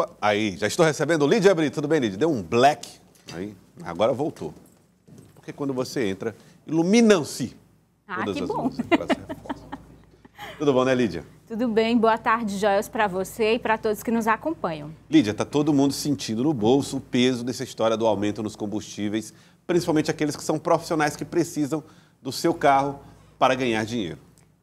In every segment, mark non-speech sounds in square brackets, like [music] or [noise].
Opa, aí, já estou recebendo Lídia Brito. Tudo bem, Lídia? Deu um black. Aí, agora voltou. Porque quando você entra, iluminam-se ah, todas que as bom. [laughs] Tudo bom, né, Lídia? Tudo bem, boa tarde, joias para você e para todos que nos acompanham. Lídia, está todo mundo sentindo no bolso o peso dessa história do aumento nos combustíveis, principalmente aqueles que são profissionais que precisam do seu carro para ganhar dinheiro.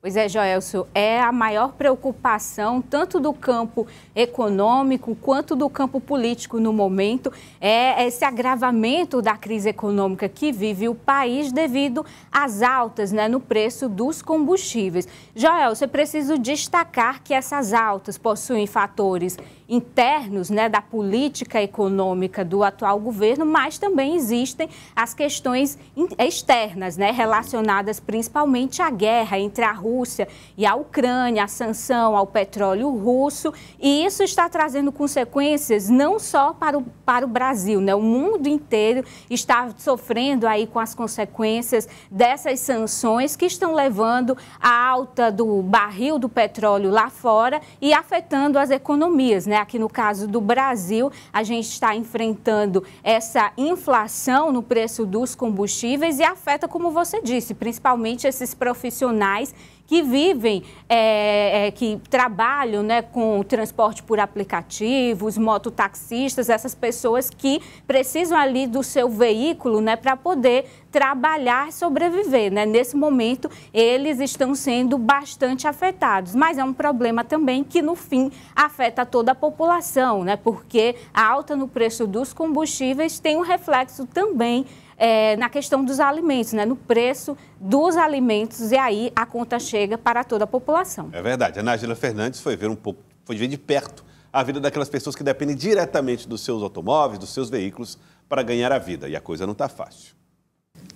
Pois é, Joelso, é a maior preocupação, tanto do campo econômico quanto do campo político no momento, é esse agravamento da crise econômica que vive o país devido às altas né, no preço dos combustíveis. Joelso, é preciso destacar que essas altas possuem fatores internos né, da política econômica do atual governo, mas também existem as questões externas, né, relacionadas principalmente à guerra entre a Rússia Rússia e a Ucrânia, a sanção ao petróleo russo, e isso está trazendo consequências não só para o, para o Brasil, né? o mundo inteiro está sofrendo aí com as consequências dessas sanções que estão levando à alta do barril do petróleo lá fora e afetando as economias. Né? Aqui no caso do Brasil, a gente está enfrentando essa inflação no preço dos combustíveis e afeta, como você disse, principalmente esses profissionais que vivem, é, é, que trabalham né, com transporte por aplicativos, mototaxistas, essas pessoas que precisam ali do seu veículo né, para poder trabalhar, sobreviver. Né? Nesse momento, eles estão sendo bastante afetados, mas é um problema também que, no fim, afeta toda a população, né? porque a alta no preço dos combustíveis tem um reflexo também é, na questão dos alimentos, né? no preço dos alimentos, e aí a conta chega para toda a população. É verdade. A Nájila Fernandes foi ver um pouco, foi ver de perto a vida daquelas pessoas que dependem diretamente dos seus automóveis, dos seus veículos para ganhar a vida. E a coisa não está fácil.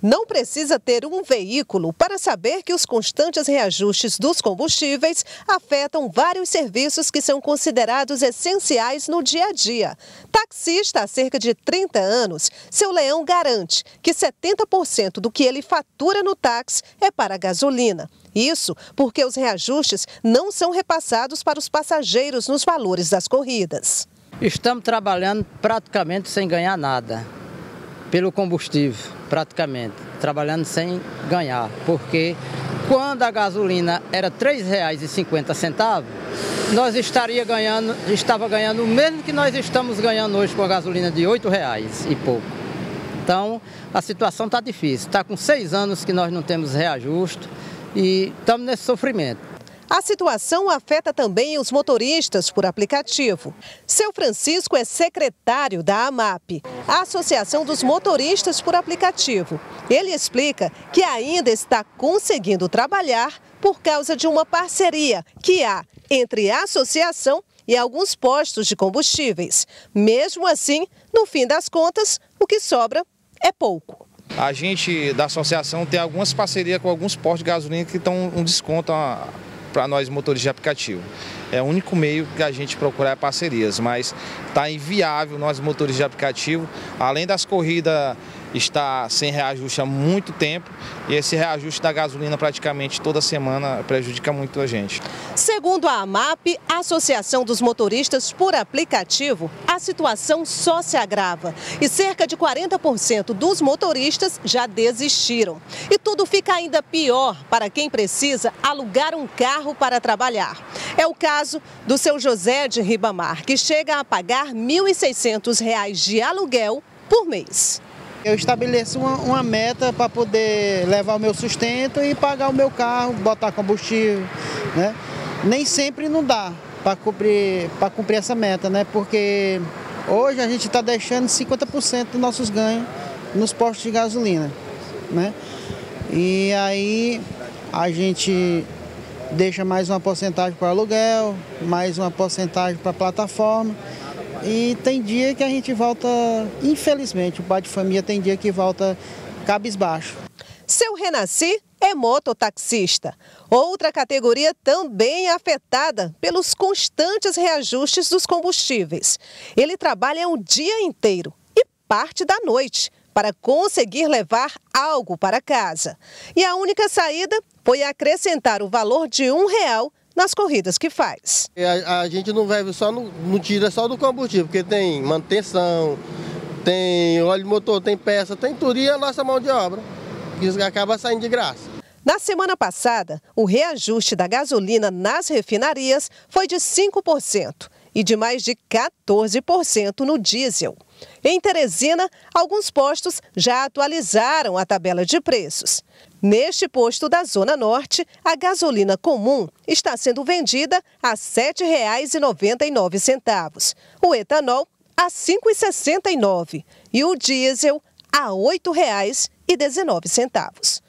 Não precisa ter um veículo para saber que os constantes reajustes dos combustíveis afetam vários serviços que são considerados essenciais no dia a dia. Taxista há cerca de 30 anos, seu leão garante que 70% do que ele fatura no táxi é para gasolina. Isso porque os reajustes não são repassados para os passageiros nos valores das corridas. Estamos trabalhando praticamente sem ganhar nada pelo combustível, praticamente, trabalhando sem ganhar, porque quando a gasolina era R$ 3,50, nós estaria ganhando, estava ganhando o mesmo que nós estamos ganhando hoje com a gasolina de R$ 8,00 e pouco. Então, a situação está difícil. Está com seis anos que nós não temos reajuste e estamos nesse sofrimento. A situação afeta também os motoristas por aplicativo. Seu Francisco é secretário da AMAP, a Associação dos Motoristas por Aplicativo. Ele explica que ainda está conseguindo trabalhar por causa de uma parceria que há entre a associação e alguns postos de combustíveis. Mesmo assim, no fim das contas, o que sobra é pouco. A gente da associação tem algumas parcerias com alguns postos de gasolina que estão um desconto a para nós motores de aplicativo. É o único meio que a gente procurar é parcerias, mas está inviável nós motores de aplicativo, além das corridas está sem reajuste há muito tempo e esse reajuste da gasolina praticamente toda semana prejudica muito a gente. Segundo a AMAP, Associação dos Motoristas por Aplicativo, a situação só se agrava e cerca de 40% dos motoristas já desistiram. E tudo fica ainda pior para quem precisa alugar um carro para trabalhar. É o caso do seu José de Ribamar, que chega a pagar R$ 1.600 de aluguel por mês. Eu estabeleço uma, uma meta para poder levar o meu sustento e pagar o meu carro, botar combustível. Né? Nem sempre não dá para cumprir, cumprir essa meta, né? porque hoje a gente está deixando 50% dos nossos ganhos nos postos de gasolina. Né? E aí a gente deixa mais uma porcentagem para aluguel, mais uma porcentagem para plataforma. E tem dia que a gente volta, infelizmente, o pai de família tem dia que volta cabisbaixo. Seu Renasci é mototaxista, outra categoria também afetada pelos constantes reajustes dos combustíveis. Ele trabalha um dia inteiro e parte da noite para conseguir levar algo para casa. E a única saída foi acrescentar o valor de um real nas corridas que faz. A, a gente não vive só no, não tira só do combustível, porque tem manutenção, tem óleo motor, tem peça, tem tudo e a nossa mão de obra. Isso acaba saindo de graça. Na semana passada, o reajuste da gasolina nas refinarias foi de 5% e de mais de 14% no diesel. Em Teresina, alguns postos já atualizaram a tabela de preços. Neste posto da Zona Norte, a gasolina comum está sendo vendida a R$ 7,99, o etanol a R$ 5,69 e o diesel a R$ 8,19.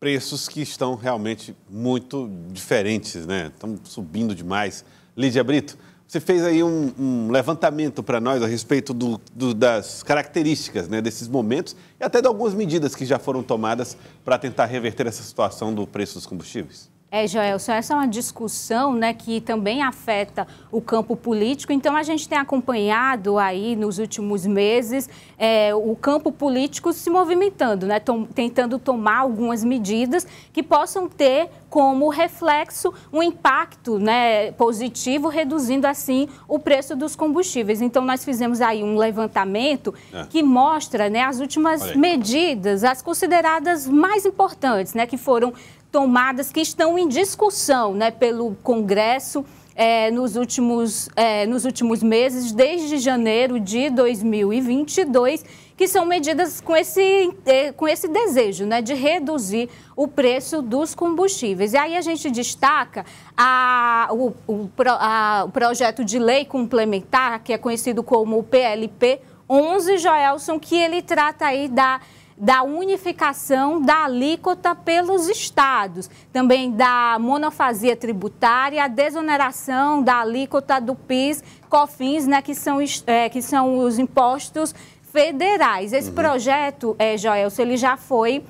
Preços que estão realmente muito diferentes, né? Estão subindo demais. Lídia Brito, você fez aí um, um levantamento para nós a respeito do, do, das características né, desses momentos e até de algumas medidas que já foram tomadas para tentar reverter essa situação do preço dos combustíveis. É, Joelson, essa é uma discussão né, que também afeta o campo político. Então, a gente tem acompanhado aí nos últimos meses é, o campo político se movimentando, né, tom, tentando tomar algumas medidas que possam ter como reflexo um impacto né, positivo, reduzindo assim o preço dos combustíveis. Então, nós fizemos aí um levantamento é. que mostra né, as últimas medidas, as consideradas mais importantes, né, que foram tomadas que estão em discussão né, pelo Congresso é, nos, últimos, é, nos últimos meses, desde janeiro de 2022, que são medidas com esse, é, com esse desejo né, de reduzir o preço dos combustíveis. E aí a gente destaca a, o, o, a, o projeto de lei complementar, que é conhecido como o PLP 11, Joelson, que ele trata aí da da unificação da alíquota pelos estados, também da monofasia tributária, a desoneração da alíquota do PIS, COFINS, né, que, são, é, que são os impostos federais. Esse uhum. projeto, é, Joelso, ele já foi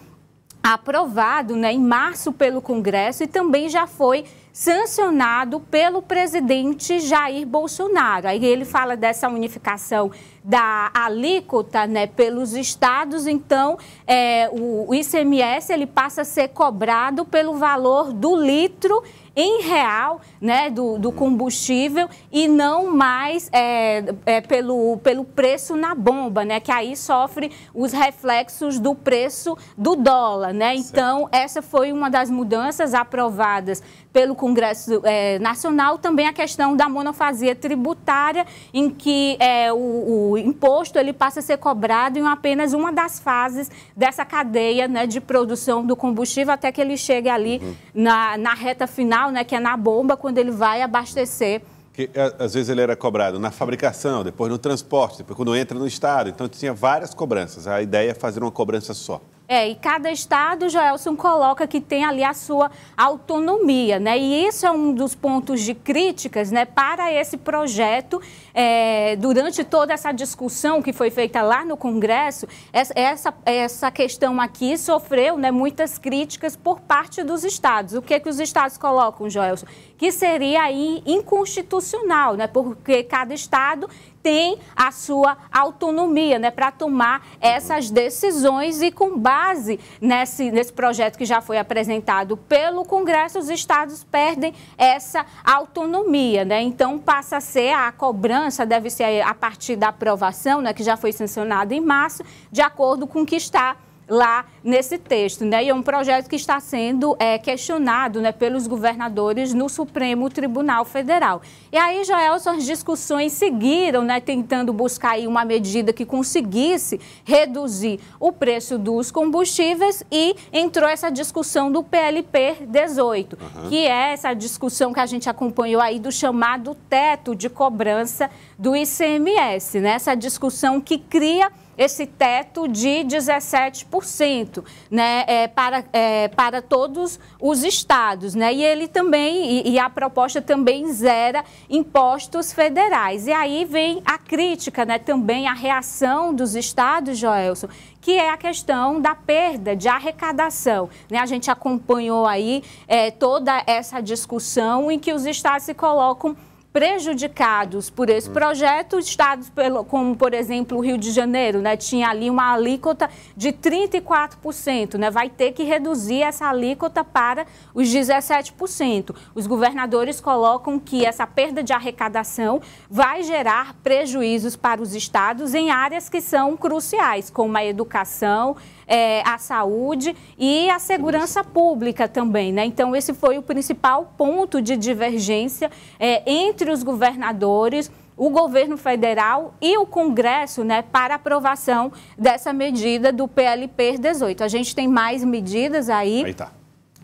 aprovado né, em março pelo Congresso e também já foi sancionado pelo presidente Jair Bolsonaro. Aí ele fala dessa unificação da alíquota né, pelos estados, então é, o ICMS ele passa a ser cobrado pelo valor do litro em real né, do, do combustível e não mais é, é, pelo, pelo preço na bomba, né, que aí sofre os reflexos do preço do dólar. Né? Então, essa foi uma das mudanças aprovadas pelo Congresso é, Nacional, também a questão da monofasia tributária, em que é, o, o, imposto ele passa a ser cobrado em apenas uma das fases dessa cadeia né, de produção do combustível, até que ele chegue ali uhum. na, na reta final, né, que é na bomba, quando ele vai abastecer que é, às vezes ele era cobrado na fabricação, depois no transporte, depois quando entra no estado. Então tinha várias cobranças. A ideia é fazer uma cobrança só. É, e cada estado, Joelson, coloca que tem ali a sua autonomia, né? E isso é um dos pontos de críticas, né, para esse projeto, é, durante toda essa discussão que foi feita lá no Congresso, essa, essa questão aqui sofreu, né, muitas críticas por parte dos estados. O que, é que os estados colocam, Joelson? Que seria aí inconstitucional, né? Porque cada estado tem a sua autonomia né, para tomar essas decisões e com base nesse, nesse projeto que já foi apresentado pelo Congresso, os estados perdem essa autonomia. Né? Então passa a ser a cobrança, deve ser a partir da aprovação, né, que já foi sancionada em março, de acordo com o que está lá nesse texto, né? E é um projeto que está sendo é, questionado, né, pelos governadores no Supremo Tribunal Federal. E aí, elas as discussões seguiram, né, tentando buscar aí uma medida que conseguisse reduzir o preço dos combustíveis e entrou essa discussão do PLP 18, uhum. que é essa discussão que a gente acompanhou aí do chamado teto de cobrança do ICMS, né? Essa discussão que cria esse teto de 17% né, é, para, é, para todos os estados. Né? E ele também, e, e, a proposta também zera impostos federais. E aí vem a crítica, né, também a reação dos estados, Joelson, que é a questão da perda de arrecadação. Né? A gente acompanhou aí é, toda essa discussão em que os estados se colocam prejudicados por esse hum. projeto, estados pelo, como, por exemplo, o Rio de Janeiro, né, tinha ali uma alíquota de 34%, né, vai ter que reduzir essa alíquota para os 17%. Os governadores colocam que essa perda de arrecadação vai gerar prejuízos para os estados em áreas que são cruciais, como a educação, é, a saúde e a segurança pública também. Né? Então, esse foi o principal ponto de divergência é, entre os governadores o governo federal e o Congresso né, para aprovação dessa medida do PLP 18. A gente tem mais medidas aí. Aí tá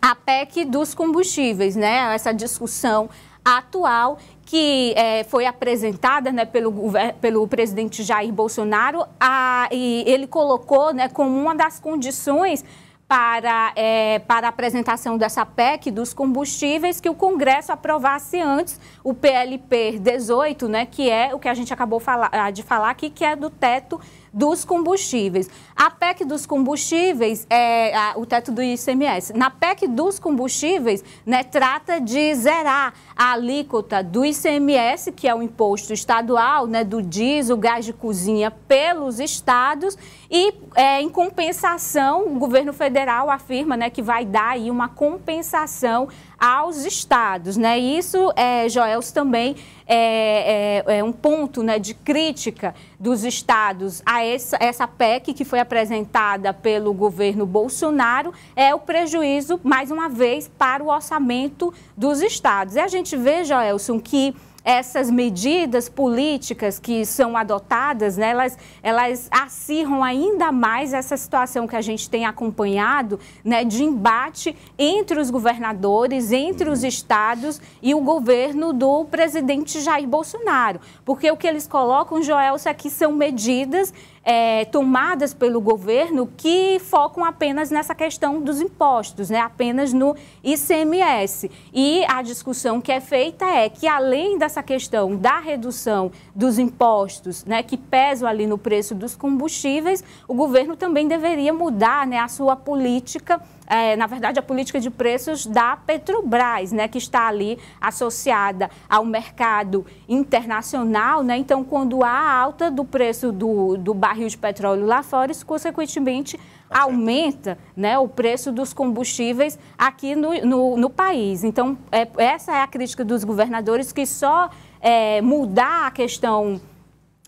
a PEC dos combustíveis, né? Essa discussão atual que é, foi apresentada né, pelo, pelo presidente Jair Bolsonaro a, e ele colocou né, como uma das condições para, é, para a apresentação dessa PEC dos combustíveis que o Congresso aprovasse antes o PLP 18, né, que é o que a gente acabou ah, de falar aqui, que é do teto dos combustíveis. A PEC dos combustíveis é a, o teto do ICMS. Na PEC dos combustíveis, né, trata de zerar a alíquota do ICMS, que é o imposto estadual, né, do diesel, gás de cozinha pelos estados e é, em compensação, o governo federal afirma, né, que vai dar aí uma compensação aos estados. Né? isso, é, Joels, também é, é, é, um ponto né, de crítica dos estados a essa, essa PEC que foi apresentada pelo governo Bolsonaro, é o prejuízo, mais uma vez, para o orçamento dos estados. E a gente vê, Joelson, que essas medidas políticas que são adotadas, né, elas, elas acirram ainda mais essa situação que a gente tem acompanhado né, de embate entre os governadores, entre os uhum. estados e o governo do presidente Jair Bolsonaro. Porque o que eles colocam, Joelso, aqui é são medidas é, tomadas pelo governo que focam apenas nessa questão dos impostos, né? apenas no ICMS. E a discussão que é feita é que, além dessa questão da redução dos impostos né, que pesam ali no preço dos combustíveis, o governo também deveria mudar né, a sua política é, na verdade, a política de preços da Petrobras, né, que está ali associada ao mercado internacional. Né? Então, quando há alta do preço do, do barril de petróleo lá fora, isso, consequentemente, tá aumenta né, o preço dos combustíveis aqui no, no, no país. Então, é, essa é a crítica dos governadores, que só é, mudar a questão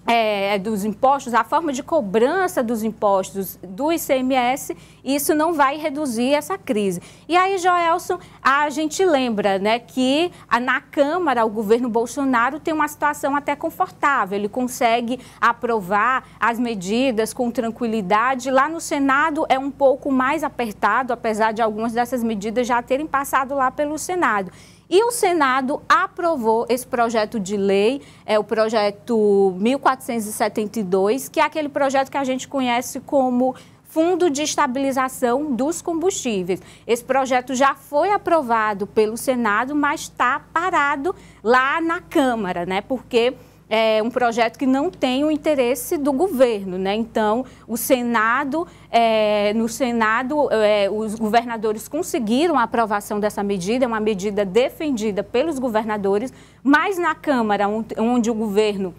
é, é, dos impostos, a forma de cobrança dos impostos do ICMS, isso não vai reduzir essa crise. E aí, Joelson, a gente lembra né, que na Câmara o governo Bolsonaro tem uma situação até confortável, ele consegue aprovar as medidas com tranquilidade. Lá no Senado é um pouco mais apertado, apesar de algumas dessas medidas já terem passado lá pelo Senado. E o Senado aprovou esse projeto de lei, é o projeto 1472, que é aquele projeto que a gente conhece como Fundo de Estabilização dos Combustíveis. Esse projeto já foi aprovado pelo Senado, mas está parado lá na Câmara, né? Porque é um projeto que não tem o interesse do governo, né? Então, o Senado, é, no Senado, é, os governadores conseguiram a aprovação dessa medida, é uma medida defendida pelos governadores, mas na Câmara, onde o governo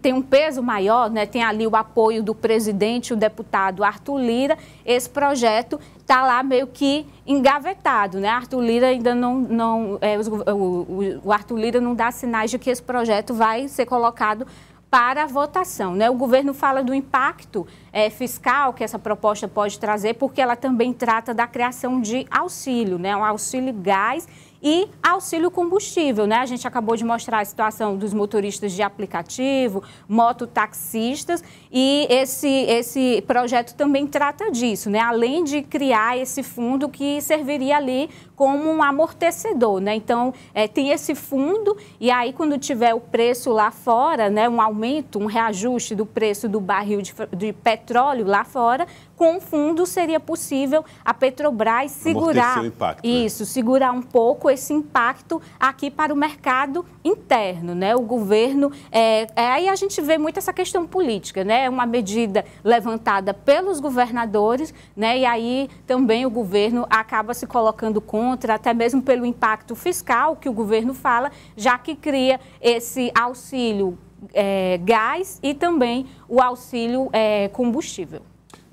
tem um peso maior, né? tem ali o apoio do presidente, o deputado Arthur Lira, esse projeto está lá meio que engavetado. Né? Arthur Lira ainda não. não é, o, o Arthur Lira não dá sinais de que esse projeto vai ser colocado para a votação. Né? O governo fala do impacto é, fiscal que essa proposta pode trazer, porque ela também trata da criação de auxílio, né? um auxílio gás e auxílio combustível, né? A gente acabou de mostrar a situação dos motoristas de aplicativo, mototaxistas e esse, esse projeto também trata disso, né? Além de criar esse fundo que serviria ali como um amortecedor, né? Então, é, tem esse fundo e aí quando tiver o preço lá fora, né, um aumento, um reajuste do preço do barril de, de petróleo lá fora, com o fundo seria possível a Petrobras segurar impacto, né? isso, né? segurar um pouco esse impacto aqui para o mercado interno, né? O governo é, é, aí a gente vê muito essa questão política, né? É uma medida levantada pelos governadores, né? E aí também o governo acaba se colocando contra contra, até mesmo pelo impacto fiscal que o governo fala, já que cria esse auxílio é, gás e também o auxílio é, combustível.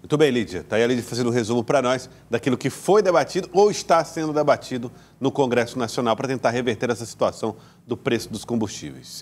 Muito bem, Lídia. Está aí a Lídia fazendo um resumo para nós daquilo que foi debatido ou está sendo debatido no Congresso Nacional para tentar reverter essa situação do preço dos combustíveis.